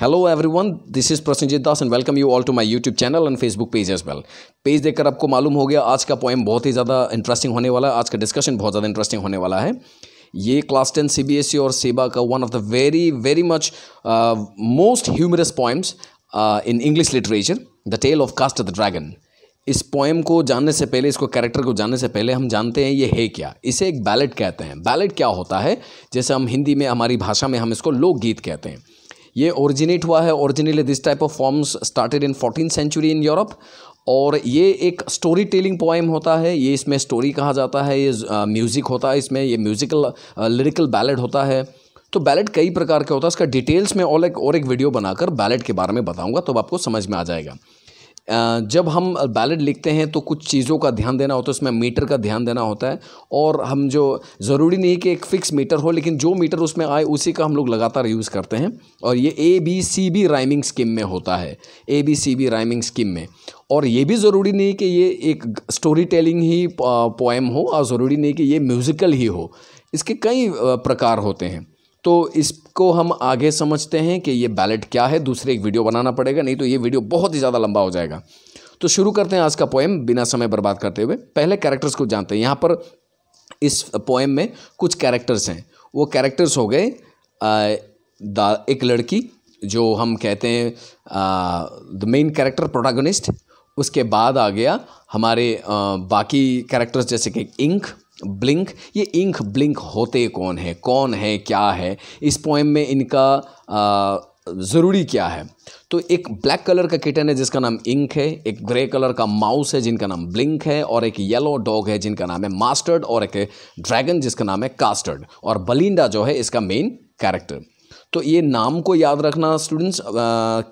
Hello everyone this is Prasannajit Das and welcome you all to my YouTube channel and Facebook page as well page देखकर आपको मालूम हो गया आज का पॉइंट बहुत ही ज़्यादा इंटरेस्टिंग होने वाला है आज का डिस्कशन बहुत ज़्यादा इंटरेस्टिंग होने वाला है ये क्लास टेन सीबीएसई और सेबा का one of the very very much most humorous poems in English literature the tale of custard the dragon इस पोएम को जानने से पहले इसको कैरेक्टर को जानने से पहले हम जानते हैं ये है क्या इसे एक बैलेट कहते हैं बैलेट क्या होता है जैसे हम हिंदी में हमारी भाषा में हम इसको लोकगीत कहते हैं ये ओरिजिनेट हुआ है originally this type of forms started in fourteen century in Europe और ये एक स्टोरी टेलिंग पोएम होता है ये इसमें स्टोरी कहा जाता है ये म्यूज़िक होता है इसमें ये म्यूज़िकल लिरिकल बैलेड होता है तो बैलेट कई प्रकार का होता है इसका डिटेल्स में और एक और एक वीडियो बनाकर बैलेट के बारे में बताऊंगा तो आपको समझ में आ जाएगा जब हम बैलेट लिखते हैं तो कुछ चीज़ों का ध्यान देना होता है उसमें मीटर का ध्यान देना होता है और हम जो ज़रूरी नहीं कि एक फ़िक्स मीटर हो लेकिन जो मीटर उसमें आए उसी का हम लोग लगातार यूज़ करते हैं और ये A B C B rhyming scheme में होता है A B C B rhyming scheme में और ये भी ज़रूरी नहीं कि ये एक स्टोरी टेलिंग ही पोएम हो और ज़रूरी नहीं कि ये म्यूज़िकल ही हो इसके कई प्रकार होते हैं तो इसको हम आगे समझते हैं कि ये बैलेट क्या है दूसरे एक वीडियो बनाना पड़ेगा नहीं तो ये वीडियो बहुत ही ज़्यादा लंबा हो जाएगा तो शुरू करते हैं आज का पोएम बिना समय बर्बाद करते हुए पहले कैरेक्टर्स को जानते हैं यहाँ पर इस पोएम में कुछ कैरेक्टर्स हैं वो कैरेक्टर्स हो गए एक लड़की जो हम कहते हैं द मेन कैरेक्टर प्रोटागनिस्ट उसके बाद आ गया हमारे आ, बाकी कैरेक्टर्स जैसे कि इंक ब्लिंक ये इंक ब्लिंक होते कौन है कौन है क्या है इस पोएम में इनका ज़रूरी क्या है तो एक ब्लैक कलर का किटन है जिसका नाम इंक है एक ग्रे कलर का माउस है जिनका नाम ब्लिंक है और एक येलो डॉग है जिनका नाम है मास्टर्ड और एक ड्रैगन जिसका नाम है कास्टर्ड और बलिंडा जो है इसका मेन कैरेक्टर तो ये नाम को याद रखना स्टूडेंट्स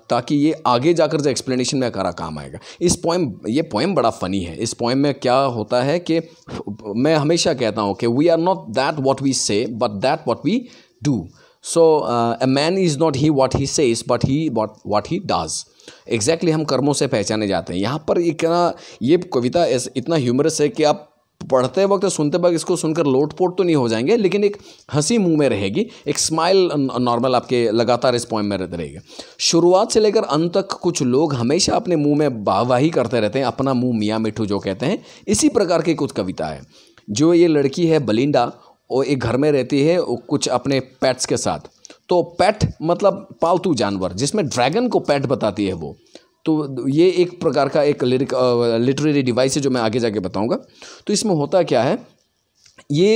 ताकि ये आगे जाकर जो एक्सप्लेनेशन में करा काम आएगा इस पोएम ये पोएम बड़ा फ़नी है इस पोएम में क्या होता है कि मैं हमेशा कहता हूँ कि we are not that what we say but that what we do so a man is not he what he says but he what what he does exactly हम कर्मों से पहचाने जाते हैं यहाँ पर इतना ये कविता इतना ह्यूमरस है कि आप पढ़ते वक्त सुनते वक्त इसको सुनकर लोटपोट तो नहीं हो जाएंगे लेकिन एक हंसी मुंह में रहेगी एक स्माइल नॉर्मल आपके लगातार इस पॉइंट में रहते रहेगी शुरुआत से लेकर अंत तक कुछ लोग हमेशा अपने मुंह में वाहवाही करते रहते हैं अपना मुंह मियाँ मिठू जो कहते हैं इसी प्रकार की कुछ कविता है जो ये लड़की है बलिंडा वो एक घर में रहती है कुछ अपने पैट्स के साथ तो पैट मतलब पालतू जानवर जिसमें ड्रैगन को पैट बताती है वो तो ये एक प्रकार का एक लिरिक लिटरेरी डिवाइस है जो मैं आगे जाके बताऊंगा तो इसमें होता क्या है ये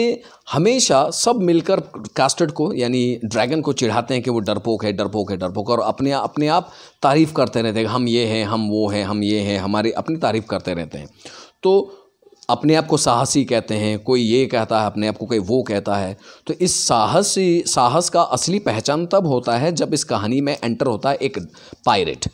हमेशा सब मिलकर कास्टर्ड को यानी ड्रैगन को चिढ़ाते हैं कि वो डरपोक है डरपोक है डरपोक और अपने अपने आप तारीफ़ करते रहते हैं हम ये हैं हम वो हैं हम ये हैं हमारी अपनी तारीफ़ करते रहते हैं तो अपने आप को साहसी कहते हैं कोई ये कहता है अपने आप को कोई वो कहता है तो इस साहसी साहस का असली पहचान तब होता है जब इस कहानी में एंटर होता है एक पायरेट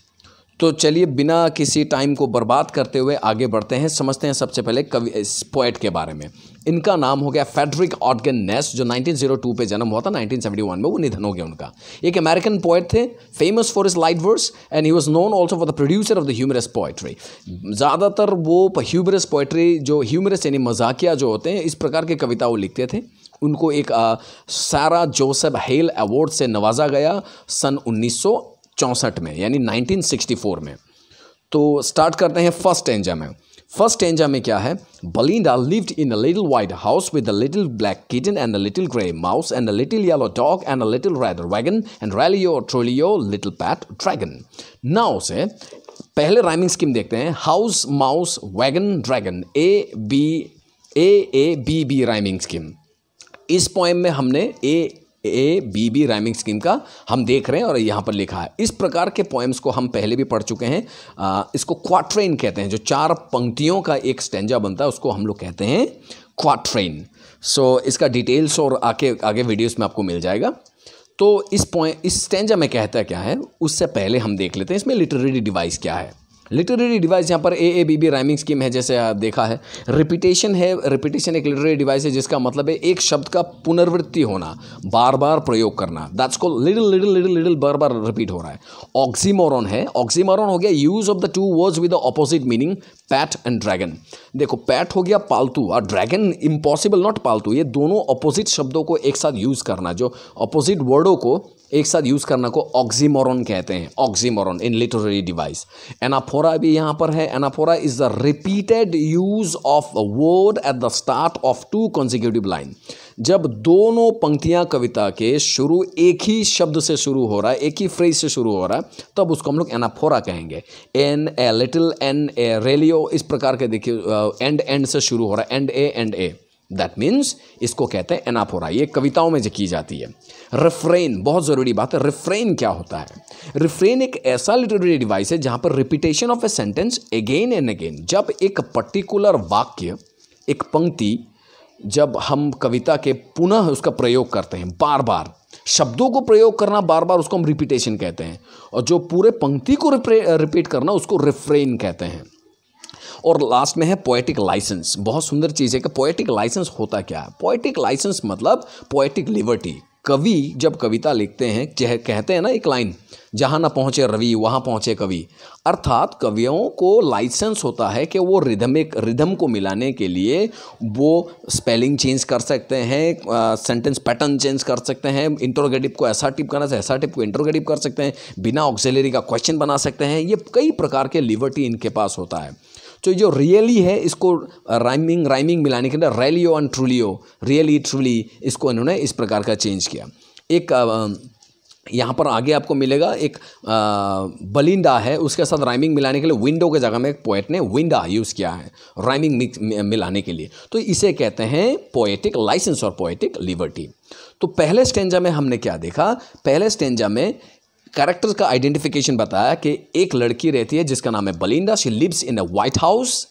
तो चलिए बिना किसी टाइम को बर्बाद करते हुए आगे बढ़ते हैं समझते हैं सबसे पहले कवि इस पोएट के बारे में इनका नाम हो गया फेडरिक ऑटगन नेस जो 1902 पे जन्म हुआ था 1971 में वो निधन हो गया उनका एक अमेरिकन पोएट थे famous for his light verse and he was known also for the producer of the humorous poetry ज़्यादातर वो ह्यूमरस पोएट्री जो ह्यूमरस यानी मजाकिया जो होते हैं इस प्रकार की कविता वो लिखते थे उनको एक सारा जोसेफ हेल अवार्ड से नवाजा गया सन उन्नीस चौंसठ में यानी 1964 में तो स्टार्ट करते हैं फर्स्ट टेंजा में फर्स्ट टेंजा में क्या है Belinda lived in a little white house with a little black kitten and a little grey mouse and a little yellow dog and a little red wagon and realio trulio little pet dragon now से पहले rhyming scheme देखते हैं house mouse wagon dragon A B A A B B rhyming scheme इस point में हमने A A B B rhyming scheme का हम देख रहे हैं और यहाँ पर लिखा है इस प्रकार के पोएम्स को हम पहले भी पढ़ चुके हैं आ, इसको क्वाट्रेन कहते हैं जो चार पंक्तियों का एक स्टेंजा बनता है उसको हम लोग कहते हैं क्वाट्रेन सो so, इसका डिटेल्स और आके आगे वीडियोस में आपको मिल जाएगा तो इस पॉइंट इस स्टेंजा में कहता क्या है उससे पहले हम देख लेते हैं इसमें लिटरेरी डिवाइस क्या है लिटरेरी डिवाइस यहाँ पर A A B B rhyming scheme है जैसे आप देखा है रिपीटेशन है रिपीटेशन एक लिटरेरी डिवाइस है जिसका मतलब है एक शब्द का पुनर्वृत्ति होना बार बार प्रयोग करना that's call little little little little बार बार रिपीट हो रहा है ऑक्सीमोरॉन है ऑक्सीमोरॉन हो गया use of the two words with the opposite meaning pet and dragon देखो पैट हो गया पालतू और ड्रैगन इम्पॉसिबल नॉट पालतू ये दोनों अपोजिट शब्दों को एक साथ यूज़ करना जो अपोजिट वर्डों को एक साथ यूज़ करना को ऑक्जीमोरन कहते हैं oxymoron in literary device anaphora भी यहाँ पर है anaphora is the repeated use of word at the start of two consecutive line जब दोनों पंक्तियाँ कविता के शुरू एक ही शब्द से शुरू हो रहा है एक ही फ्रेज से शुरू हो रहा है तब उसको हम लोग एनाफोरा कहेंगे and a little and a realio इस प्रकार के देखिए एंड uh, एंड से शुरू हो रहा है and a and a that means इसको कहते हैं एनाफोरा ये कविताओं में जो की जाती है रिफ्रेन बहुत ज़रूरी बात है रिफ्रेन क्या होता है रिफ्रेन एक ऐसा लिटरेरी डिवाइस है जहाँ पर repetition of a sentence again and again जब एक पर्टिकुलर वाक्य एक पंक्ति जब हम कविता के पुनः उसका प्रयोग करते हैं बार बार शब्दों को प्रयोग करना बार बार उसको हम रिपीटेशन कहते हैं और जो पूरे पंक्ति को रिपीट करना उसको रिफ्रेन कहते हैं और लास्ट में है पोएटिक लाइसेंस बहुत सुंदर चीज़ है कि पोएटिक लाइसेंस होता क्या है पोएटिक लाइसेंस मतलब पोएटिक लिबर्टी कवि जब कविता लिखते हैं जह कहते हैं ना एक लाइन जहाँ ना पहुँचे रवि वहाँ पहुँचे कवि अर्थात कवियों को लाइसेंस होता है कि वो रिधमिक रिधम को मिलाने के लिए वो स्पेलिंग चेंज कर सकते हैं सेंटेंस पैटर्न चेंज कर सकते हैं इंटरोगेटिव को ऐसा टिप करना चाहिए ऐसा टिप को इंटरोगेटिव कर सकते हैं बिना ऑक्सिलरी का क्वेश्चन बना सकते हैं ये कई प्रकार के लिबर्टी इनके पास होता है तो जो रियली है इसको राइमिंग राइमिंग मिलाने के लिए realio and trulio really truly इसको इन्होंने इस प्रकार का चेंज किया एक यहाँ पर आगे आपको मिलेगा एक बलिंडा है उसके साथ राइमिंग मिलाने के लिए विंडो के जगह में एक पोएट ने विंडा यूज़ किया है राइमिंग मिलाने के लिए तो इसे कहते हैं पोएटिक लाइसेंस और पोएटिक लिबर्टी तो पहले स्टेंजा में हमने क्या देखा पहले स्टेंजा में कैरेक्टर का आइडेंटिफिकेशन बताया कि एक लड़की रहती है जिसका नाम है Belinda she lives in a white house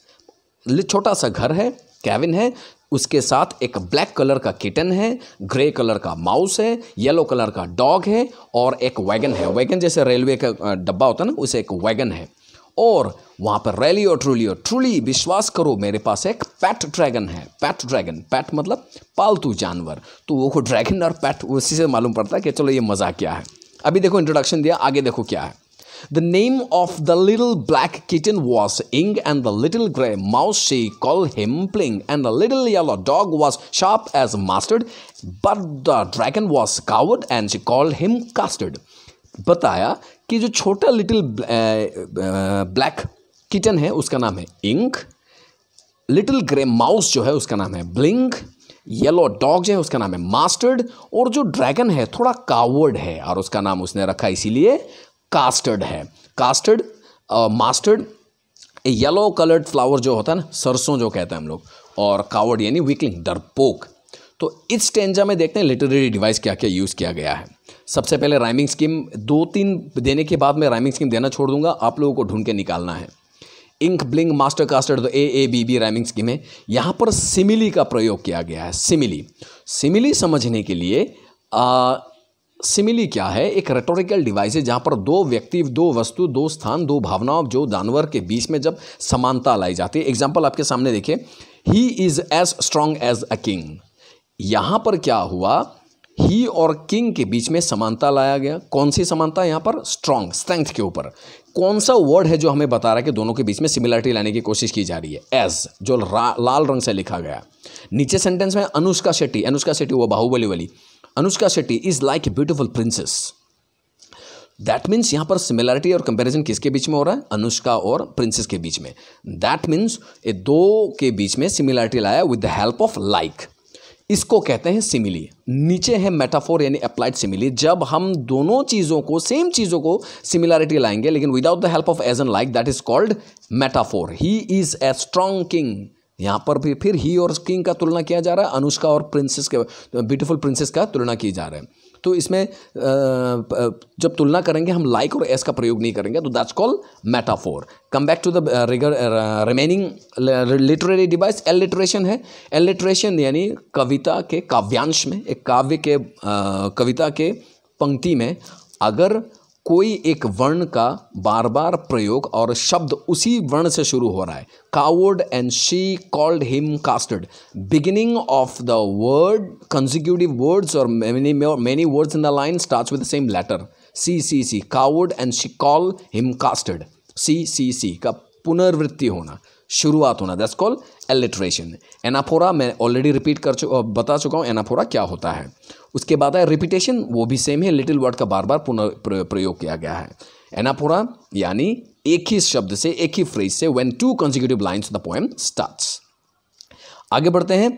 छोटा सा घर है कैविन है उसके साथ एक ब्लैक कलर का किटन है ग्रे कलर का माउस है येलो कलर का डॉग है और एक वैगन है वैगन जैसे रेलवे का डब्बा होता है ना उसे एक वैगन है और वहाँ पर ट्रूली और ट्रूली विश्वास करो मेरे पास एक पैट ड्रैगन है पैट ड्रैगन पैट मतलब पालतू जानवर तो वो ड्रैगन और पैट उसी से मालूम पड़ता है कि चलो ये मज़ा क्या है अभी देखो इंट्रोडक्शन दिया आगे देखो क्या है The name of the little black kitten was Ing, and the little grey mouse she called him Pling, and the little yellow dog was sharp as mustard, but the dragon was coward and she called him Custard. बताया कि जो छोटा little black kitten है उसका नाम है ink little grey mouse जो है उसका नाम है ब्लिंक येलो डॉग जो है उसका नाम है मास्टर्ड और जो ड्रैगन है थोड़ा कावर्ड है और उसका नाम उसने रखा इसीलिए कास्टर्ड है custard mustard yellow coloured flower जो होता है ना सरसों जो कहते हैं हम लोग और कावर्ड यानी वीकलिंग डरपोक तो इस टेंजा में देखते हैं लिटरेरी डिवाइस क्या क्या यूज़ किया गया है सबसे पहले राइमिंग स्कीम दो तीन देने के बाद मैं राइमिंग स्कीम देना छोड़ दूंगा आप लोगों को ढूंढ के निकालना है इंक ब्लिंग मास्टर कास्टर तो A A B B rhyming scheme है यहाँ पर सिमिली का प्रयोग किया गया है सिमिली सिमिली समझने के लिए आ, सिमिली क्या है एक रेटोरिकल डिवाइस है जहाँ पर दो व्यक्ति दो वस्तु दो स्थान दो भावनाओं जो जानवर के बीच में जब समानता लाई जाती है एग्जाम्पल आपके सामने देखिए he is as strong as a king यहाँ पर क्या हुआ ही और किंग के बीच में समानता लाया गया कौन सी समानता यहाँ पर स्ट्रांग स्ट्रेंथ के ऊपर कौन सा वर्ड है जो हमें बता रहा है कि दोनों के बीच में सिमिलरिटी लाने की कोशिश की जा रही है एज जो लाल रंग से लिखा गया नीचे सेंटेंस में अनुष्का शेट्टी अनुष्का शेट्टी वो बाहुबली वाली Anushka Shetty is like a beautiful princess that means यहाँ पर सिमिलरिटी और कंपेरिजन किसके बीच में हो रहा है अनुष्का और प्रिंसेस के बीच में दैट मीन्स ये दो के बीच में सिमिलरिटी लाया with the help of like इसको कहते हैं सिमिली नीचे है मेटाफोर यानी अप्लाइड सिमिली जब हम दोनों चीज़ों को सेम चीज़ों को सिमिलैरिटी लाएंगे लेकिन without the help of as and like that is called metaphor he is a strong king यहाँ पर भी फिर ही और किंग का तुलना किया जा रहा है अनुष्का और प्रिंसेस के ब्यूटीफुल प्रिंसेस का तुलना की जा रहा है तो इसमें जब तुलना करेंगे हम लाइक और एस का प्रयोग नहीं करेंगे तो that's call metaphor come back to the remaining literary device alliteration है एलिट्रेशन यानी कविता के काव्यांश में एक काव्य के कविता के पंक्ति में अगर कोई एक वर्ण का बार बार प्रयोग और शब्द उसी वर्ण से शुरू हो रहा है coward and she called him custard beginning of the word consecutive words और many many words in the line start with the same letter C C C coward and she call him custard C C C का पुनर्वृत्ति होना शुरुआत होना that's call alliteration anaphora मैं already repeat कर चु बता चुका हूँ एनाफोरा क्या होता है उसके बाद है रिपीटेशन वो भी सेम है लिटिल वर्ड का बार बार पुनः प्रयोग किया गया है एनाफोरा यानी एक ही शब्द से एक ही फ्रेज से when two consecutive lines the poem starts आगे बढ़ते हैं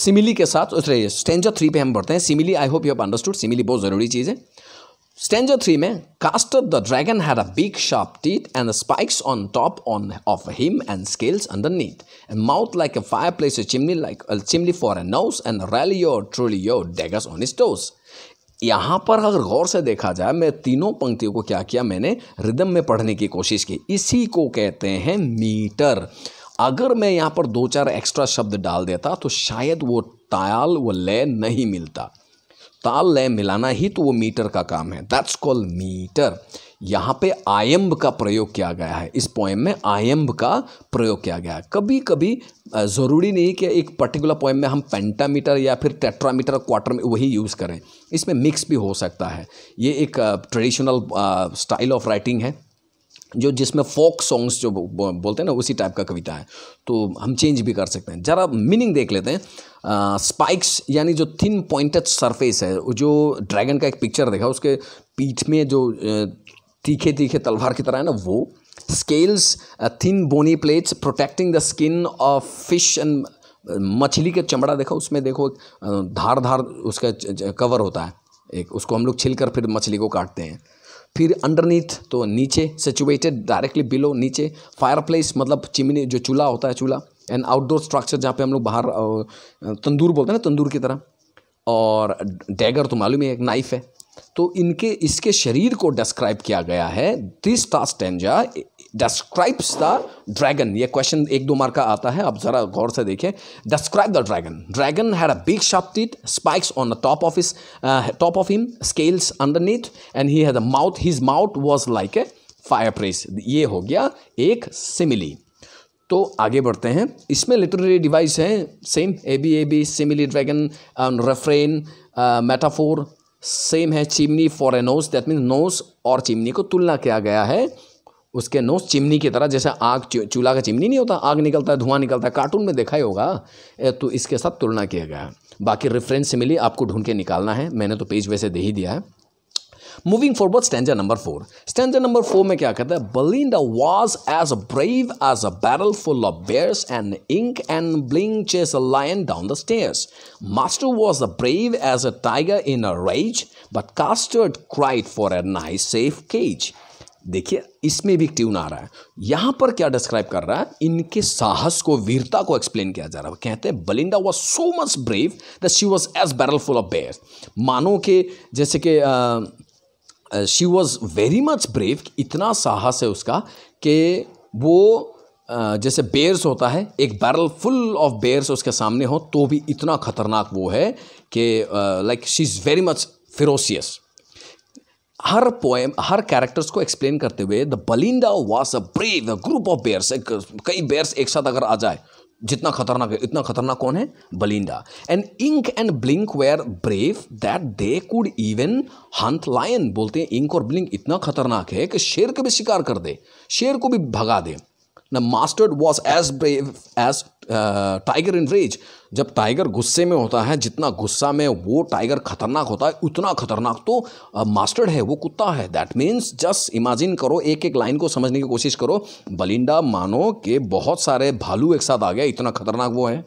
सिमिली के साथ स्टेंजा थ्री पे हम बढ़ते हैं simile I hope you have understood simile बहुत ज़रूरी चीज़ है स्टेंजर थ्री में custard the dragon had a big sharp teeth and spikes on top on of him and scales underneath and mouth like a fireplace a chimney like chimney for a nose and realio trulio daggers on his यहाँ पर अगर गौर से देखा जाए मैं तीनों पंक्तियों को क्या किया मैंने रिदम में पढ़ने की कोशिश की इसी को कहते हैं मीटर अगर मैं यहाँ पर दो चार एक्स्ट्रा शब्द डाल देता तो शायद वो तायाल व लय नहीं मिलता ताल लय मिलाना ही तो वो मीटर का काम है दैट्स कॉल्ड मीटर यहाँ पे आयम्ब का प्रयोग किया गया है इस पोएम में आयम्ब का प्रयोग किया गया है कभी कभी ज़रूरी नहीं कि एक पर्टिकुलर पोएम में हम पेंटामीटर या फिर टेट्रामीटर क्वार्टर में वही यूज़ करें इसमें मिक्स भी हो सकता है ये एक ट्रेडिशनल स्टाइल ऑफ राइटिंग है जो जिसमें फोक सॉन्ग्स जो बोलते हैं ना उसी टाइप का कविता है तो हम चेंज भी कर सकते हैं ज़रा मीनिंग देख लेते हैं स्पाइक्स यानी जो थिन पॉइंटेड सरफेस है जो ड्रैगन का एक पिक्चर देखा उसके पीठ में जो तीखे तीखे तलवार की तरह है ना वो scales thin bony plates protecting the skin of fish and मछली का चमड़ा देखो उसमें देखो धार धार उसका कवर होता है एक उसको हम लोग छिलकर फिर मछली को काटते हैं फिर अंडरनीथ तो नीचे सिचुएटेड डायरेक्टली बिलो नीचे फायर प्लेस मतलब चिमनी जो चूल्हा होता है चूल्हा एंड आउटडोर स्ट्रक्चर जहाँ पे हम लोग बाहर तंदूर बोलते हैं ना तंदूर की तरह और डैगर तो मालूम है एक नाइफ है तो इनके इसके शरीर को डिस्क्राइब किया गया है this stanza describes the dragon ये क्वेश्चन एक दो मार्क का आता है आप जरा गौर से देखें describe the dragon dragon had a big sharp teeth spikes on the top of his top of him scales underneath and he has a mouth his mouth was like a fireplace ये हो गया एक simile तो आगे बढ़ते हैं इसमें literary device हैं same A B A B simile dragon refrain metaphor same है chimney for a nose that means nose और चिमनी को तुलना किया गया है उसके नोस चिमनी की तरह जैसे आग चूल्हा का चिमनी नहीं होता आग निकलता है धुआं निकलता है कार्टून में देखा ही होगा तो इसके साथ तुलना किया गया बाकी रेफरेंस से मिली आपको ढूंढ के निकालना है मैंने तो पेज वैसे दे ही दिया है moving forward stanza number four stanza number four में क्या कहता है Belinda was as a brave as a barrel full of bears and ink and blink chase a lion down the stairs mustard was a brave as a tiger in a rage but custard cried for a nice safe cage देखिए इसमें भी tune आ रहा है यहाँ पर क्या describe कर रहा है इनके साहस को वीरता को एक्सप्लेन किया जा रहा है कहते हैं Belinda was so much brave the she was as barrel full of bear मानो के जैसे कि she was very much brave इतना साहस है उसका कि वो Uh, जैसे बेयर्स होता है एक बैरल फुल ऑफ बेयर्स उसके सामने हो तो भी इतना खतरनाक वो है कि like she is very much ferocious her poem her characters को एक्सप्लेन करते हुए the Belinda was a brave group of bears कई बेयर्स एक साथ अगर आ जाए जितना खतरनाक है इतना खतरनाक कौन है Belinda and ink and blink were brave that they could even hunt lion बोलते हैं इंक और ब्लिंक इतना खतरनाक है कि शेर का भी शिकार कर दे शेर को भी भगा दे ना mustard was as brave as tiger in rage जब टाइगर गुस्से में होता है जितना गुस्सा में वो टाइगर खतरनाक होता है उतना खतरनाक तो मास्टर्ड है वो कुत्ता है दैट मीन्स जस्ट इमेजिन करो एक एक लाइन को समझने की कोशिश करो बलिंडा मानो के बहुत सारे भालू एक साथ आ गए इतना खतरनाक वो है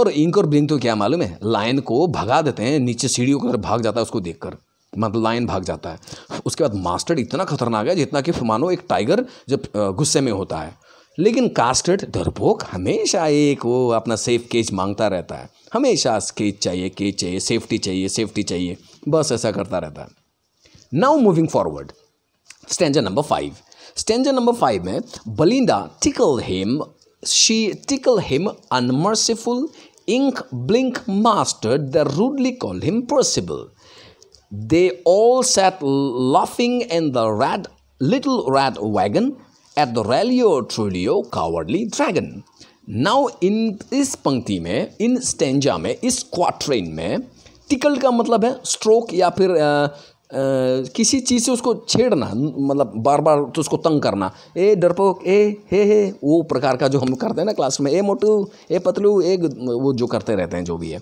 और इंक और ब्रिंक तो क्या मालूम है लाइन को भगा देते हैं नीचे सीढ़ियों की तरफ भाग जाता है उसको कर मतलब लाइन भाग जाता है उसके बाद मास्टर्ड इतना खतरनाक है जितना कि मानो एक टाइगर जब गुस्से में होता है लेकिन कास्टेड डरपोक हमेशा एक वो अपना सेफ केज मांगता रहता है हमेशा केज चाहिए केज चाहिए सेफ्टी चाहिए सेफ्टी चाहिए बस ऐसा करता रहता है now moving forward stanza number five stanza number five में Belinda tickle him she tickle him unmerciful ink blink mustard the rudely call him Percival they all sat laughing and the red little red wagon at the realio trulio cowardly dragon now in इस पंक्ति में इन stanza में इस quatrain में tackle का मतलब है stroke या फिर आ, आ, किसी चीज़ से उसको छेड़ना मतलब बार बार तो उसको तंग करना ए डरपोक ए हे हे वो प्रकार का जो हम करते हैं ना क्लास में ए मोटू ए पतलू ए वो जो करते रहते हैं जो भी है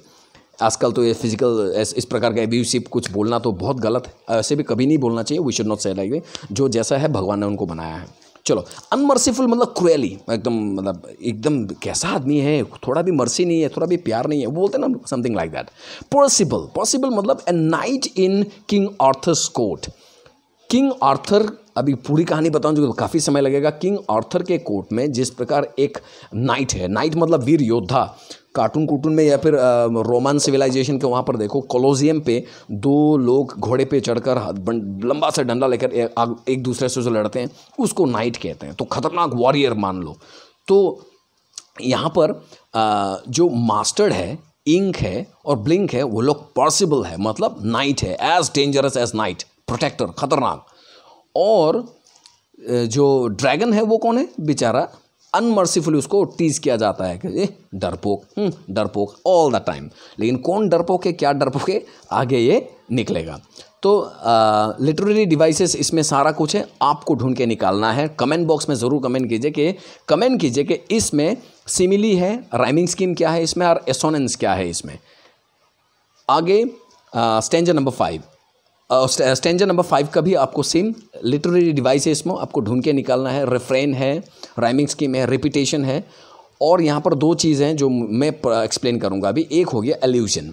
आजकल तो ये फिजिकल इस प्रकार का एब्यूसिव कुछ बोलना तो बहुत गलत है ऐसे भी कभी नहीं बोलना चाहिए we should not say like जो जैसा है भगवान ने उनको बनाया है चलो अनमर्सीफुल मतलब क्रुएली एकदम मतलब एकदम कैसा आदमी है थोड़ा भी मर्सी नहीं है थोड़ा भी प्यार नहीं है वो बोलते ना something like that Percival Percival मतलब a knight in King Arthur's court King Arthur अभी पूरी कहानी बताऊं जो काफ़ी समय लगेगा किंग आर्थर के कोर्ट में जिस प्रकार एक नाइट है नाइट मतलब वीर योद्धा कार्टून कूटून में या फिर रोमन सिविलाइजेशन के वहाँ पर देखो कोलोजियम पे दो लोग घोड़े पे चढ़कर लंबा सा डंडा लेकर एक दूसरे से जो लड़ते हैं उसको नाइट कहते हैं तो खतरनाक वॉरियर मान लो तो यहाँ पर जो मास्टर्ड है इंक है और ब्लिंक है वो लोग पॉसिबल है मतलब नाइट है as dangerous as knight protector खतरनाक और जो ड्रैगन है वो कौन है बेचारा अनमर्सीफुली उसको टीज किया जाता है कि डरपोक हम्म, डरपोक ऑल द टाइम लेकिन कौन डरपोक है क्या डरपोक है आगे ये निकलेगा तो लिटरेरी डिवाइसेस इसमें सारा कुछ है आपको ढूंढ के निकालना है कमेंट बॉक्स में ज़रूर कमेंट कीजिए कि कमेंट कीजिए कि इसमें सिमिली है राइमिंग स्कीम क्या है इसमें और एसोनेंस क्या है इसमें आगे stanza number five stanza number five का भी आपको सेम लिटरेरी डिवाइस है इसमें आपको ढूंढ के निकालना है रेफ्रेन है राइमिंग स्कीम है रिपीटेशन है और यहाँ पर दो चीज़ें हैं जो मैं एक्सप्लेन करूँगा अभी एक हो गया एल्यूजन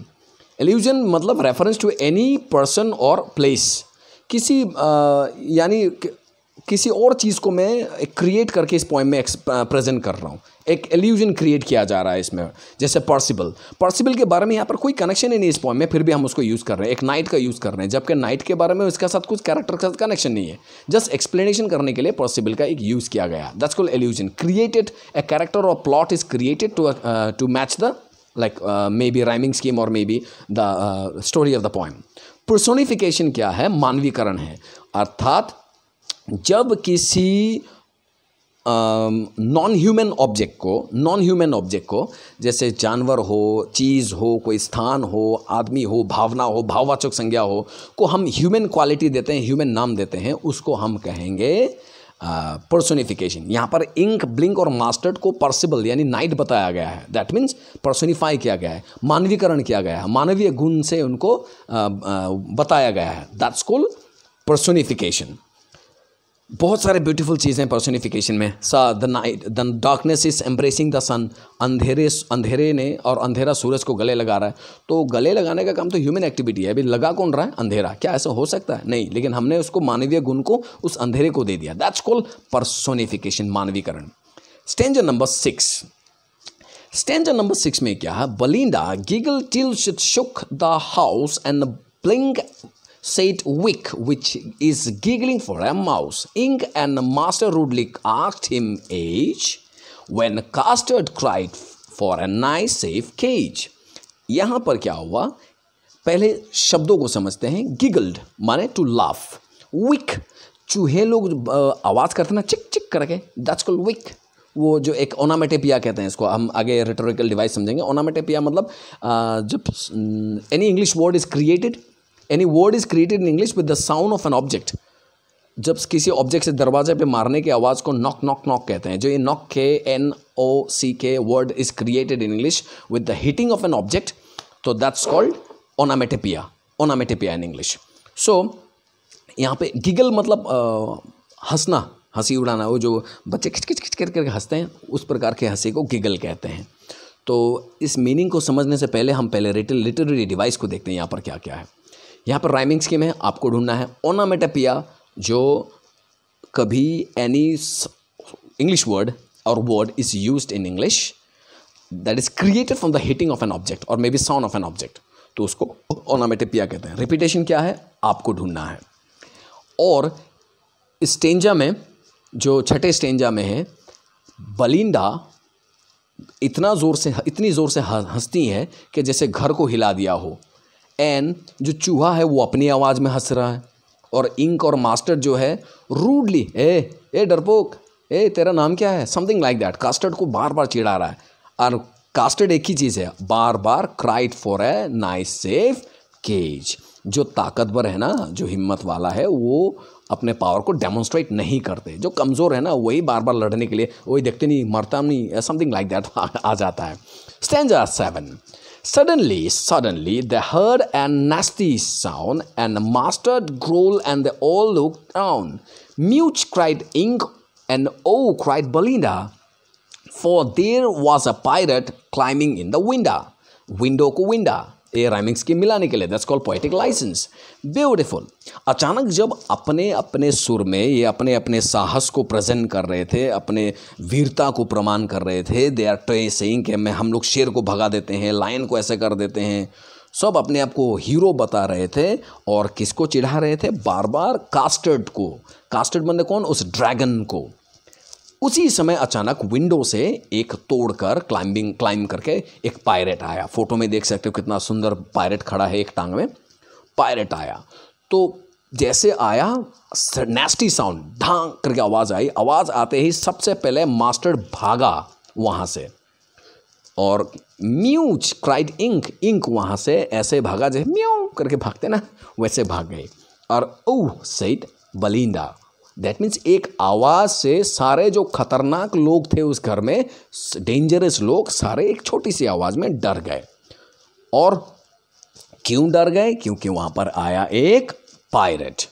एल्यूजन मतलब रेफरेंस टू एनी पर्सन और प्लेस किसी यानी किसी और चीज़ को मैं क्रिएट करके इस पॉइंट में प्रेजेंट कर रहा हूँ एक एल्यूजन क्रिएट किया जा रहा है इसमें जैसे पॉसिबल पॉसिबल के बारे में यहाँ पर कोई कनेक्शन ही नहीं इस पॉइंट में फिर भी हम उसको यूज़ कर रहे हैं एक नाइट का यूज़ कर रहे हैं जबकि नाइट के बारे में उसके साथ कुछ कैरेक्टर का कनेक्शन नहीं है जस्ट एक्सप्लेनेशन करने के लिए पॉसिबल का एक यूज़ किया गया that's call allusion created a character और plot is created to to match the like may be rhyming scheme और may be the story of the poem personification क्या है मानवीकरण है अर्थात जब किसी नॉन ह्यूमन ऑब्जेक्ट को नॉन ह्यूमन ऑब्जेक्ट को जैसे जानवर हो चीज़ हो कोई स्थान हो आदमी हो भावना हो भाववाचक संज्ञा हो को हम ह्यूमन क्वालिटी देते हैं ह्यूमन नाम देते हैं उसको हम कहेंगे पर्सोनिफिकेशन uh, यहाँ पर इंक ब्लिंक और मास्टर्ड को पर्सिबल यानी नाइट बताया गया है दैट मीन्स पर्सोनिफाई किया गया है मानवीकरण किया गया है मानवीय गुण से उनको uh, uh, बताया गया है दैट्स कॉल्ड पर्सोनिफिकेशन बहुत सारे ब्यूटीफुल चीज़ें पर्सनिफिकेशन में सा the night the darkness is embracing the sun अंधेरे अंधेरे ने और अंधेरा सूरज को गले लगा रहा है तो गले लगाने का काम तो ह्यूमन एक्टिविटी है अभी लगा कौन रहा है अंधेरा क्या ऐसा हो सकता है नहीं लेकिन हमने उसको मानवीय गुण को उस अंधेरे को दे दिया दैट्स कॉल्ड पर्सोनिफिकेशन मानवीकरण stanza number six stanza number six में क्या है Belinda giggle till shook the house and Blink said Wick, which is giggling for a mouse. Ink and Master Rudlick asked him age when Custard cried for a nice safe cage. यहाँ पर क्या हुआ पहले शब्दों को समझते हैं giggled माने टू लाफ विक चूहे लोग आवाज़ करते ना चिक चिक करके दैट्स कॉल्ड विक वो जो एक ओनामेटेपिया कहते हैं इसको हम आगे रेटोरिकल डिवाइस समझेंगे ओनामेटेपिया मतलब जब any English word is created any word is created in English with the sound of an object जब किसी ऑब्जेक्ट से दरवाजे पे मारने की आवाज़ को नॉक नॉक नॉक कहते हैं जो ये नॉक के N O C K word is created in English with the hitting of an object तो that's called onomatopoeia onomatopoeia in English so यहाँ पे गिगल मतलब आ, हंसना हंसी उड़ाना वो जो बच्चे खिच खिच खिच कर करके हंसते हैं उस प्रकार के हंसी को गिगल कहते हैं तो इस मीनिंग को समझने से पहले हम पहले रिटल लिटरेरी डिवाइस को देखते हैं यहाँ पर क्या क्या है यहाँ पर राइमिंग स्कीम है आपको ढूंढना है ओनामेटापिया जो कभी एनी इंग्लिश वर्ड और word is use in English that is created from the hitting of an object और may be sound of an object तो उसको ओनामेटेपिया कहते हैं रिपीटेशन क्या है आपको ढूंढना है और स्टेंजा में जो छठे स्टेंजा में है बलिंडा इतना ज़ोर से इतनी ज़ोर से हंसती है कि जैसे घर को हिला दिया हो एन जो चूहा है वो अपनी आवाज़ में हंस रहा है और इंक और मास्टर जो है रूडली ए ए डरपोक ए तेरा नाम क्या है समथिंग लाइक दैट कास्टर्ड को बार बार चिढ़ा रहा है और कास्टर्ड एक ही चीज़ है बार बार cried for a nice safe cage जो ताकतवर है ना जो हिम्मत वाला है वो अपने पावर को डेमोन्स्ट्रेट नहीं करते जो कमज़ोर है ना वही बार बार लड़ने के लिए वही देखते नहीं मरता नहीं समथिंग लाइक दैट आ जाता है stanza seven Suddenly, suddenly, they heard a nasty sound, and the master growled, and they all looked down. Mute cried Ink, and Oh cried Belinda, for there was a pirate climbing in the window. Window, window. ये rhymings की मिलाने के लिए that's call poetic licence beautiful अचानक जब अपने अपने सुर में ये अपने अपने साहस को प्रेजेंट कर रहे थे अपने वीरता को प्रमाण कर रहे थे दे आर ट्रे सेइंग के मैं हम लोग शेर को भगा देते हैं लायन को ऐसे कर देते हैं सब अपने आप को हीरो बता रहे थे और किसको चिढ़ा रहे थे बार बार कास्टर्ड को कास्टर्ड बंदे कौन उस ड्रैगन को उसी समय अचानक विंडो से एक तोड़कर क्लाइंबिंग क्लाइम करके एक पायरेट आया फोटो में देख सकते हो कितना सुंदर पायरेट खड़ा है एक टांग में पायरेट आया तो जैसे आया नेस्टी साउंड ढांग करके आवाज़ आई आवाज़ आते ही सबसे पहले मास्टर भागा वहाँ से और म्यूच क्राइड इंक इंक वहाँ से ऐसे भागा जैसे म्यू करके भागते ना वैसे भाग गए और oh said Belinda that means एक आवाज़ से सारे जो खतरनाक लोग थे उस घर में डेंजरस लोग सारे एक छोटी सी आवाज़ में डर गए और क्यों डर गए क्योंकि वहां पर आया एक पायरेट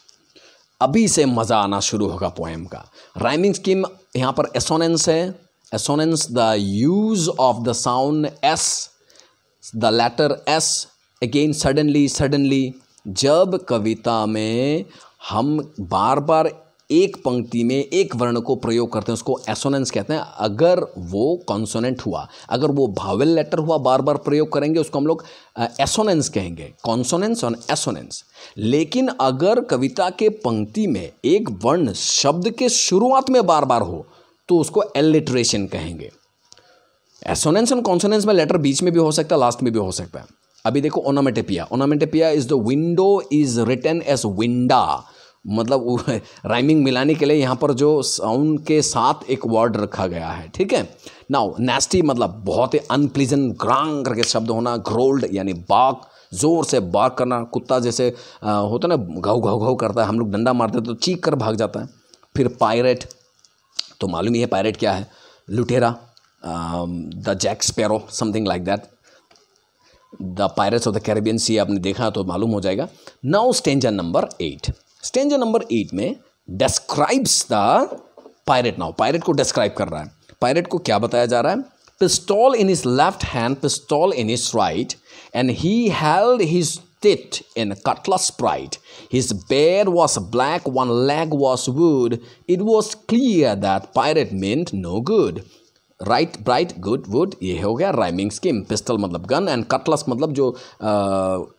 अभी से मज़ा आना शुरू होगा पोएम का राइमिंग स्कीम यहाँ पर एसोनेंस है assonance the use of the sound S the letter S again suddenly suddenly जब कविता में हम बार बार एक पंक्ति में एक वर्ण को प्रयोग करते हैं उसको एसोनेंस कहते हैं अगर वो कॉन्सोनेंट हुआ अगर वो भावल लेटर हुआ बार बार प्रयोग करेंगे उसको हम लोग एसोनेंस कहेंगे कॉन्सोनेंस और एसोनेंस लेकिन अगर कविता के पंक्ति में एक वर्ण शब्द के शुरुआत में बार बार हो तो उसको एलिट्रेशन कहेंगे एसोनेंस और कॉन्सोनेंस में लेटर बीच में भी हो सकता है लास्ट में भी हो सकता है अभी देखो onomatopoeia onomatopoeia is the window is written as winda मतलब राइमिंग मिलाने के लिए यहाँ पर जो साउंड के साथ एक वर्ड रखा गया है ठीक है नाउ नेस्टी मतलब बहुत ही अनप्लीजेंट ग्रांग करके शब्द होना ग्रोल्ड यानी बाघ जोर से बाघ करना कुत्ता जैसे आ, होता है ना घाव घाव घाव करता है हम लोग डंडा मारते हैं तो चीख कर भाग जाता है फिर पायरेट तो मालूम ही है पायरेट क्या है लुटेरा the Jack Sparrow something like that the pirates of the Caribbean sea आपने देखा तो मालूम हो जाएगा now stanza number eight stanza number eight में describes the pirate now pirate को डिस्क्राइब कर रहा है पायरेट को क्या बताया जा रहा है pistol in his left hand pistol in his right and he held his teeth in cutlass bright his beard was black one leg was wood it was clear that pirate mean no good right bright good wood ये हो गया rhyming scheme pistol मतलब gun and cutlass मतलब जो आ,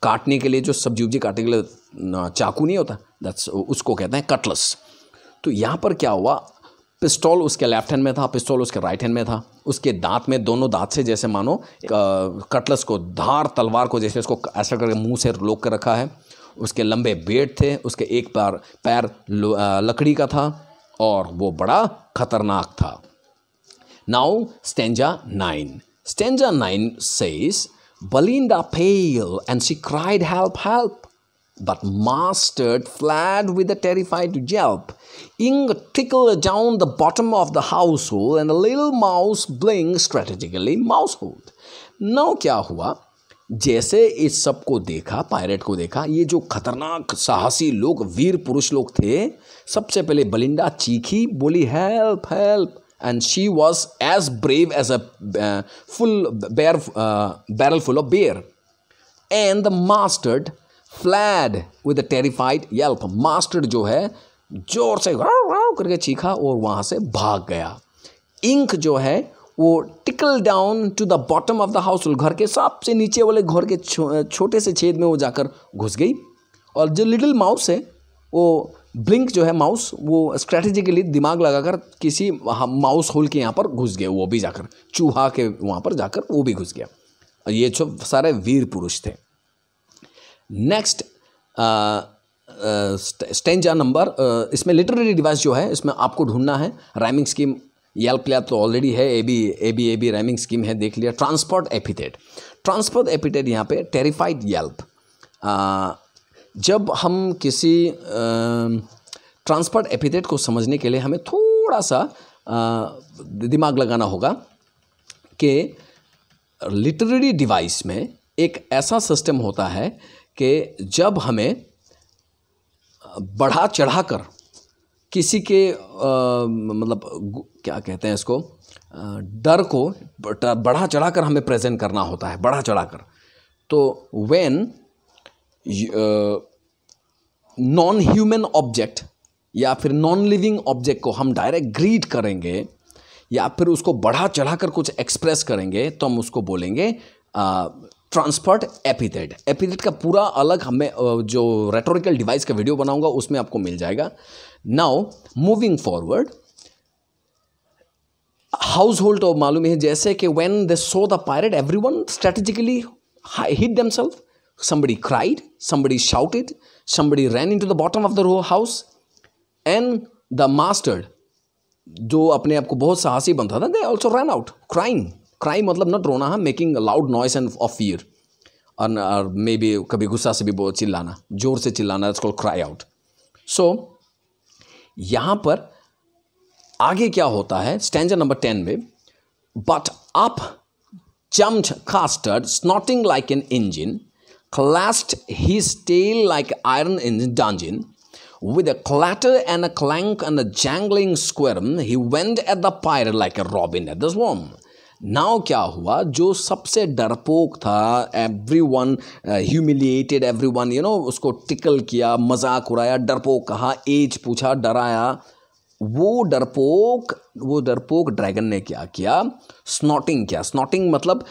काटने के लिए जो सब्जी उब्जी काटने के लिए चाकू नहीं होता दैट्स उसको कहते हैं कटलस तो यहाँ पर क्या हुआ पिस्टॉल उसके लेफ्ट हैंड में था पिस्टॉल उसके राइट हैंड में था उसके दांत में दोनों दांत से जैसे मानो कटलस को धार तलवार को जैसे उसको ऐसा करके मुंह से रोक कर रखा है उसके लंबे बेड थे उसके एक पैर पैर लकड़ी का था और वो बड़ा खतरनाक था Now, stanza 9. Stanza 9 says, Belinda pale and she cried, Help, help! But Mustard fled with a terrified yelp. Ink tickled down the bottom of the household and the little mouse blinked strategically mousehold. Now kya hua? जैसे इस सब को देखा pirate को देखा ये जो खतरनाक साहसी लोग वीर पुरुष लोग थे सबसे पहले बलिंडा चीखी बोली help help and she was as brave as a uh, full bear, uh, barrel full of beer. And the fled fled a terrified yelp. Mustard जो है जोर से वाव वाव करके चीखा और वहाँ से भाग गया इंक जो है वो trickle down to the bottom of the house घर के सबसे नीचे वाले घर के छो, छोटे से छेद में वो जाकर घुस गई और जो लिटिल माउस है वो ब्लिंक जो है माउस वो स्ट्रैटेजिकली दिमाग लगाकर किसी माउस होल के यहाँ पर घुस गए वो भी जाकर चूहा के वहाँ पर जाकर वो भी घुस गया और ये जो सारे वीर पुरुष थे नेक्स्ट स्टेंजा नंबर इसमें लिटरेरी डिवाइस जो है इसमें आपको ढूंढना है राइमिंग स्कीम याल क्लियर तो ऑलरेडी है A B A B A B rhyming scheme है देख लिया ट्रांसपोर्ट एपिटेट ट्रांसपोर्ट एपिटेट यहाँ पे टेरिफाइड यल्प जब हम किसी ट्रांसपर्ट एपिथेट को समझने के लिए हमें थोड़ा सा दिमाग लगाना होगा कि लिटरेरी डिवाइस में एक ऐसा सिस्टम होता है कि जब हमें बढ़ा चढ़ा कर किसी के आ, मतलब क्या कहते हैं इसको डर को बढ़ा चढ़ा कर हमें प्रेजेंट करना होता है बढ़ा चढ़ा कर तो वेन नॉन ह्यूमन ऑब्जेक्ट या फिर नॉन लिविंग ऑब्जेक्ट को हम डायरेक्ट ग्रीट करेंगे या फिर उसको बढ़ा चढ़ा कर कुछ एक्सप्रेस करेंगे तो हम उसको बोलेंगे ट्रांसफर्ट एपिथेट एपिथेट का पूरा अलग हमें uh, जो रेटोरिकल डिवाइस का वीडियो बनाऊंगा उसमें आपको मिल जाएगा now moving forward household तो मालूम है जैसे कि when they saw the pirate every one strategically hit themself Somebody cried, somebody shouted, somebody ran into the bottom of the row house, and the master, जो अपने आप को बहुत साहसी बनता था they also run out crime crime मतलब not रोना है making loud noise and of fear और मे बी कभी गुस्सा से भी बहुत चिल्लाना जोर से चिल्लाना it's called cry out so यहाँ पर आगे क्या होता है स्टैंडर नंबर टेन में but up jumped Custard snorting like an engine clasped his tail like iron in the dungeon. With a clatter and a clank and a jangling squirm, he went at the pyre like a robin at the swarm. Now क्या हुआ जो सबसे डरपोक था every one humiliated every one you know उसको tickle किया मजाक उड़ाया डरपोक कहा एज पूछा डराया वो डरपोक वो डरपोक ड्रैगन ने क्या किया स्नॉटिंग किया स्नॉटिंग मतलब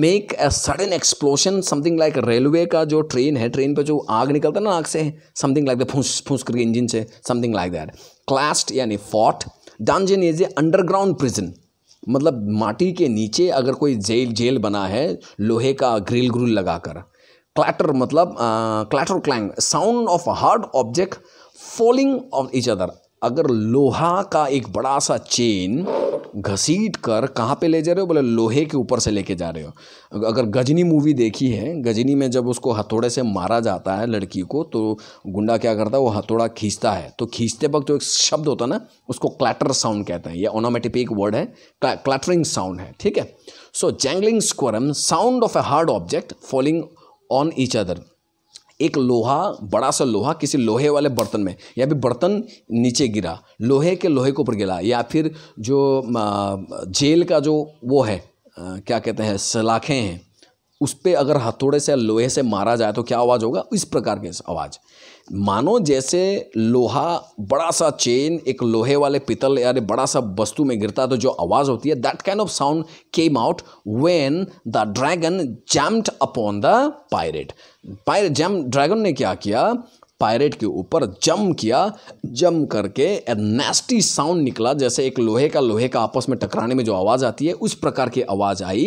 make a sudden explosion something like railway का जो ट्रेन है ट्रेन पर जो आग निकलता है ना आग से समथिंग लाइक द फूस फूस करके इंजन से समथिंग लाइक दैट क्लास्ट यानी फॉट dungeon is a underground prison मतलब माटी के नीचे अगर कोई जेल जेल बना है लोहे का ग्रिल ग्रुल लगाकर क्लैटर मतलब clatter clang sound of hard object falling of each other अगर लोहा का एक बड़ा सा चेन घसीट कर कहाँ पे ले जा रहे हो बोले लोहे के ऊपर से लेके जा रहे हो अगर गजनी मूवी देखी है गजनी में जब उसको हथौड़े से मारा जाता है लड़की को तो गुंडा क्या करता है वो हथौड़ा खींचता है तो खींचते वक्त जो एक शब्द होता है ना उसको क्लैटर साउंड कहते हैं ये ओनामेटिपिक वर्ड है क्लैटरिंग साउंड है ठीक है so jangling squirm sound of a hard object falling on each other एक लोहा बड़ा सा लोहा किसी लोहे वाले बर्तन में या फिर बर्तन नीचे गिरा लोहे के लोहे के ऊपर गिरा या फिर जो जेल का जो वो है क्या कहते हैं सलाखें हैं उस पर अगर हथौड़े से लोहे से मारा जाए तो क्या आवाज़ होगा इस प्रकार के आवाज़ मानो जैसे लोहा बड़ा सा चेन एक लोहे वाले पितल या बड़ा सा वस्तु में गिरता है तो जो आवाज़ होती है that kind of sound came out when the dragon jumped upon the pirate pirate जम ड्रैगन ने क्या किया पायरेट के ऊपर जम किया जम करके नेस्टी साउंड निकला जैसे एक लोहे का लोहे का आपस में टकराने में जो आवाज़ आती है उस प्रकार की आवाज़ आई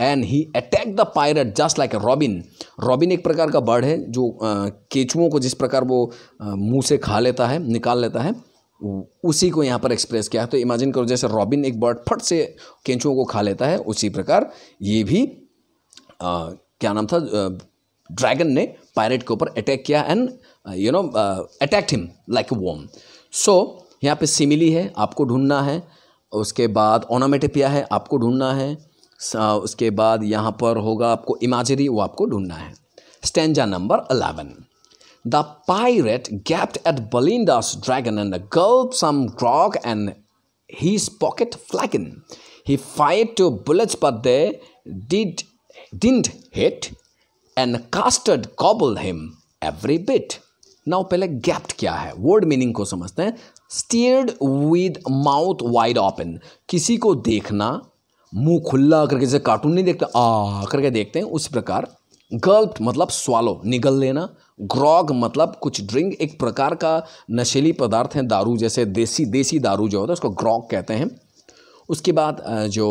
and he attack the pirate just like robin robin एक प्रकार का बर्ड है जो केचुओं को जिस प्रकार वो मुंह से खा लेता है निकाल लेता है उसी को यहाँ पर एक्सप्रेस किया है तो इमेजिन करो जैसे रॉबिन एक बर्ड फट से केंचुओं को खा लेता है उसी प्रकार ये भी आ, क्या नाम था ड्रैगन ने पायरेट के ऊपर अटैक किया and you know attacked him like worm so यहाँ पे सिमिली है आपको ढूंढना है उसके बाद ओनामेटेपिया है आपको ढूंढना है uh, उसके बाद यहाँ पर होगा आपको इमाजरी वो आपको ढूंढना है stanza number eleven the pirate gaped at Belinda's dragon and gulped some grog and he pocket flagon. He fired two bullets पर they did didn't hit and Custard gobbled him every bit now पहले gaped क्या है word meaning को समझते हैं stared with mouth wide open किसी को देखना मुंह खुला करके जैसे कार्टून नहीं देखते आ करके देखते हैं उस प्रकार गल्प मतलब स्वालो निगल लेना ग्रॉग मतलब कुछ ड्रिंक एक प्रकार का नशीली पदार्थ है दारू जैसे देसी देसी दारू जो होता है उसको ग्रॉग कहते हैं उसके बाद जो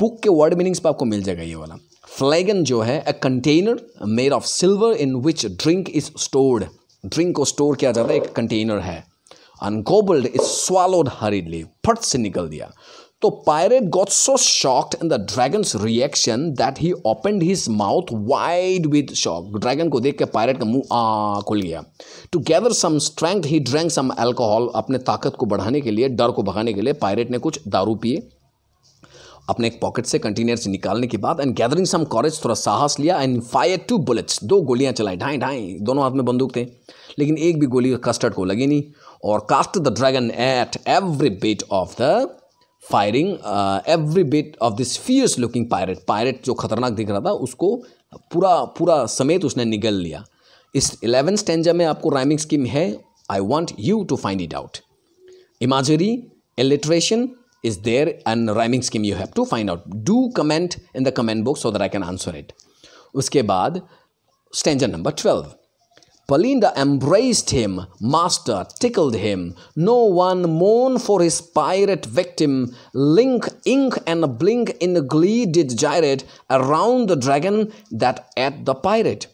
बुक के वर्ड मीनिंग्स पर आपको मिल जाएगा ये वाला फ्लैगन जो है a container made of silver in which drink is stored drink को स्टोर किया जाता है एक कंटेनर है अनकोबल्ड इज स्वालोड हरीडली फट से निकल दिया तो pirate got so shocked in the dragon's reaction that he open his mouth wide with shock dragon को देख के पायरेट का मुंह आ खुल गया together some strength he drank some alcohol अपने ताकत को बढ़ाने के लिए डर को भगाने के लिए पायरेट ने कुछ दारू पिए अपने एक पॉकेट से कंटेनर से निकालने के बाद एंड गैदरिंग सम कॉरेज थोड़ा साहस लिया एंड फायर टू बुलेट्स दो गोलियां चलाई ढाई ढाई दोनों हाथ में बंदूक थे लेकिन एक भी गोली कस्टर्ड को लगी नहीं और Custard the dragon ate every bit of the firing every bit of this fierce looking pirate pirate जो खतरनाक दिख रहा था उसको पूरा पूरा समेत उसने निगल लिया इस इलेवन स्टेंजा में आपको राइमिंग स्कीम है I want you to find it out imagery alliteration is there and rhyming scheme you have to find out do comment in the comment box so that i can answer it uske baad stanza number 12 Palinda embraced him, master tickled him. No one mourned for his pirate victim. Link, ink, and blink in glee did gyrate around the dragon that ate the pirate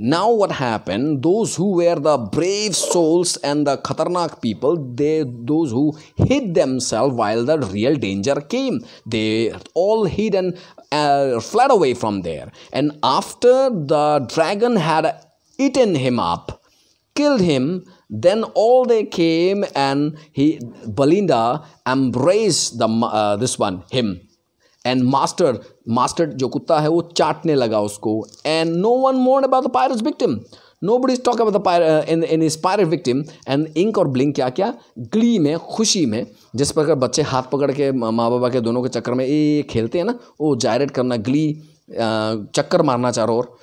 now what happened those who were the brave souls and the khatarnak people they those who hid themselves while the real danger came they all hid and uh, fled away from there and after the dragon had eaten him up killed him then all they came and he belinda embraced the uh, this one him and Mustard Mustard जो कुत्ता है वो चाटने लगा उसको and no one more about the pirate's victim nobody talk about the pirate in in is pirate victim and Ink और Blink क्या क्या ग्ली में खुशी में जिस प्रकार बच्चे हाथ पकड़ के माँ बाबा के दोनों के चक्कर में ये खेलते हैं ना वो जायरेट करना ग्ली uh, चक्कर मारना चारों ओर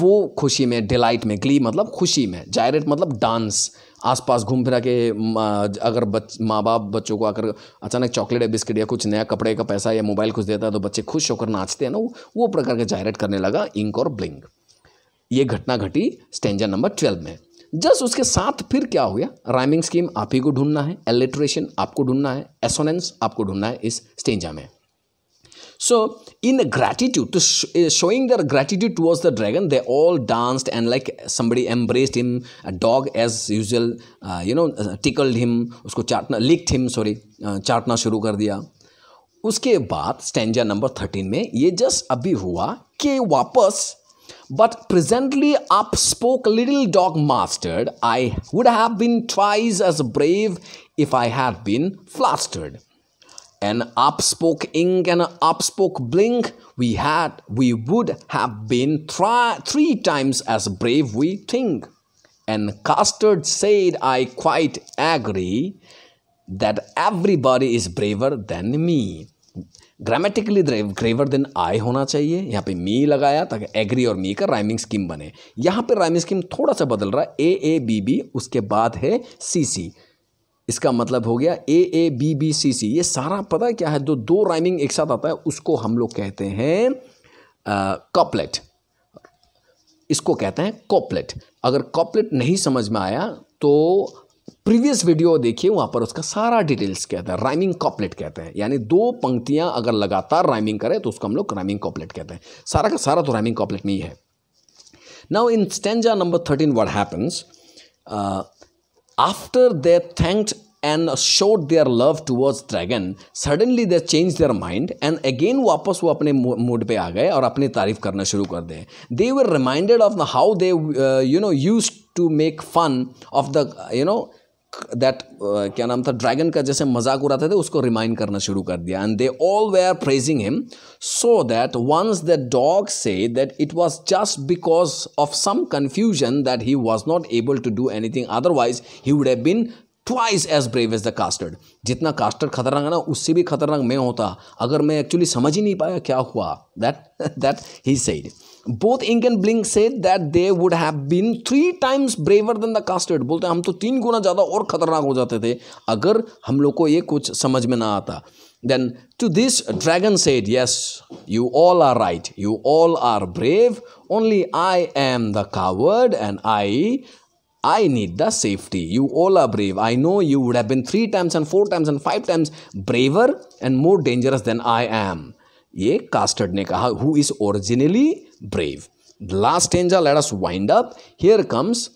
वो खुशी में डिलाइट में ग्ली मतलब खुशी में जायरेट मतलब डांस आसपास घूम फिरा के अगर बच माँ बाप बच्चों को आकर अचानक चॉकलेट या बिस्किट या कुछ नया कपड़े का पैसा या मोबाइल कुछ देता है तो बच्चे खुश होकर नाचते हैं ना वो प्रकार के जायरेट करने लगा इंक और ब्लिंग ये घटना घटी स्टेंजा नंबर ट्वेल्व में जस्ट उसके साथ फिर क्या हो गया राइमिंग स्कीम आप ही को ढूंढना है एलिट्रेशन आपको ढूंढना है एसोनेंस आपको ढूंढना है इस स्टेंजा में So, in the gratitude, to sh- showing their gratitude towards the dragon, they all danced and like somebody embraced him. A dog, as usual, uh, you know, tickled him, usko चाटना licked him, sorry, uh, चाटना shuru kar diya. उसके बाद stanza number thirteen में ये just अभी हुआ कि वापस But presently up spoke little dog mastered. I would have been twice as brave if I had been flustered. an upspoke ink and an upspoke blink, we had we would have been try, three times as brave we think. And Custard said, I quite agree that everybody is braver than me. Grammatically braver than I होना चाहिए यहाँ पे मी लगाया ताकि agree और मी का rhyming scheme बने यहाँ पे राइमिंग स्कीम थोड़ा सा बदल रहा है ए ए बी बी उसके बाद है सी सी इसका मतलब हो गया ए ए बी बी सी सी ये सारा पता क्या है जो दो राइमिंग एक साथ आता है उसको हम लोग कहते हैं कॉपलेट इसको कहते हैं कॉपलेट अगर कॉपलेट नहीं समझ में आया तो प्रीवियस वीडियो देखिए वहाँ पर उसका सारा डिटेल्स कहता है राइमिंग कॉपलेट कहते हैं यानी दो पंक्तियाँ अगर लगातार राइमिंग करें तो उसको हम लोग राइमिंग कॉपलेट कहते हैं सारा का सारा तो राइमिंग कॉपलेट में ही है now in stanza number thirteen what happens After they thanked and showed their love towards dragon suddenly they changed their mind and again वापस वो अपने मूड पे आ गए और अपनी तारीफ करना शुरू कर दिए they were reminded of how they uh, you know used to make fun of the you know that uh, क्या नाम था ड्रैगन का जैसे मजाक उड़ाते थे उसको रिमाइंड करना शुरू कर दिया and they always are praising him so that once the dog say that it was just because of some confusion that he was not able to do anything otherwise he would have been twice as brave as the Custard जितना Custard खतरनाक है ना उससे भी खतरनाक मैं होता अगर मैं एक्चुअली समझ ही नहीं पाया क्या हुआ दैट दैट ही सही both Ink and Blink said that they would have been three times braver than the Custard. बोलते हम तो तीन गुना ज़्यादा और खतरनाक हो जाते थे अगर हम लोग को ये कुछ समझ में ना आता. Then to this Dragon said, yes, you all are right, you all are brave. Only I am the coward and I. I need the safety. You all are brave. I know you would have been three times and four times and five times braver and more dangerous than I am. Ye Custard ne kaha, who is originally brave. The last angel. let us wind up. Here comes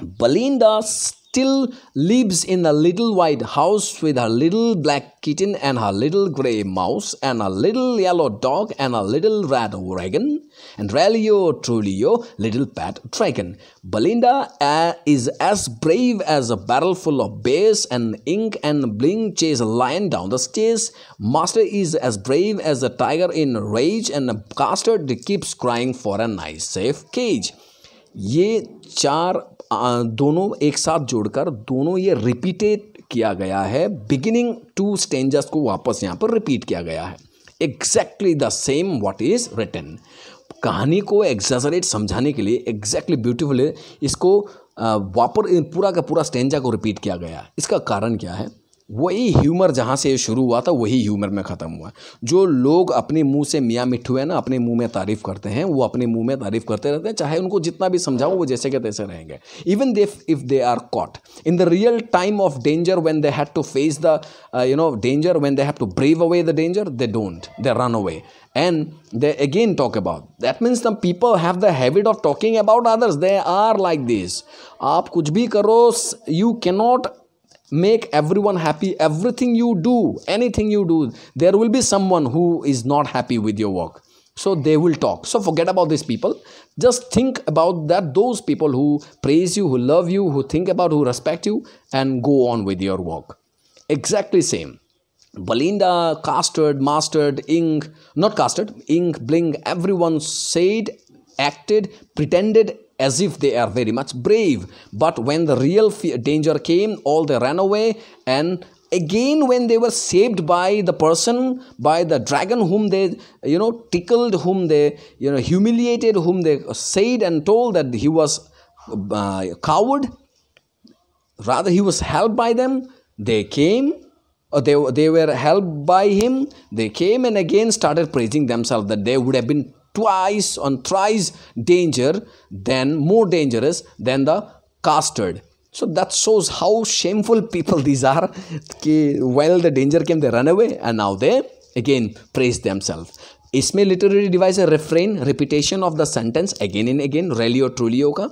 Belinda still lives in the little white house with her little black kitten and her little gray mouse and a little yellow dog and a little red dragon and Relio Trulio, little pet dragon. Belinda uh, is as brave as a barrel full of bears and ink and bling chase a lion down the stairs. Master is as brave as a tiger in rage and Bastard keeps crying for a nice safe cage. ये चार दोनों एक साथ जोड़कर दोनों ये repeated किया गया है बिगिनिंग टू स्टेंजर्स को वापस यहाँ पर रिपीट किया गया है exactly the same what is written कहानी को एग्जरेट समझाने के लिए एग्जैक्टली ब्यूटिफुल इसको वापर पूरा का पूरा स्टेंजा को रिपीट किया गया इसका कारण क्या है वही ह्यूमर जहाँ से ये शुरू हुआ था वही ह्यूमर में ख़त्म हुआ जो लोग अपने मुंह से मियाँ मिठ्ठू है ना अपने मुंह में तारीफ़ करते हैं वो अपने मुंह में तारीफ़ करते रहते हैं चाहे उनको जितना भी समझाओ वो जैसे के तैसे रहेंगे even they if they are caught in the real time of danger when they have to face the you know danger when they have to brave away the danger they don't they run away and they again talk about that means the people have the habit of talking about others they are like this आप कुछ भी करो you cannot make everyone happy everything you do anything you do there will be someone who is not happy with your work so they will talk so forget about these people just think about that those people who praise you who love you who think about who respect you and go on with your work exactly same belinda casted, mastered, ink not casted, ink bling everyone said acted pretended as if they are very much brave. But when the real danger came, all they ran away and again when they were saved by the person by the dragon whom they you know tickled whom they you know humiliated whom they said and told that he was uh, coward rather he was helped by them they came or uh, they, they were helped by him they came and again started praising themselves that they would have been twice on thrice danger than more dangerous than the custard so that shows how shameful people these are while the danger came they run away and now they again praise themselves इसमें literary device है refrain repetition of the sentence again again, again or truly? का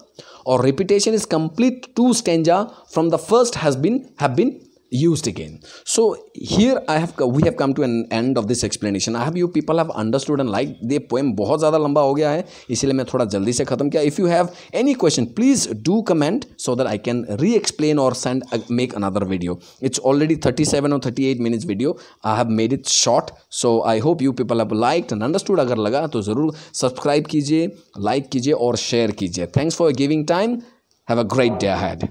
और repetition is complete to stanza from the first has been have been used again so here i have we have come to an end of this explanation i have you people have understood and liked ये poem बहुत ज़्यादा लंबा हो गया है इसलिए मैं थोड़ा जल्दी से ख़त्म किया if you have any question please do comment so that I can re explain और send make another video it's already thirty seven और thirty eight minutes video I have made it short so I hope you people have like and understood अगर लगा तो ज़रूर subscribe कीजिए like कीजिए और share कीजिए thanks for giving time have a great day had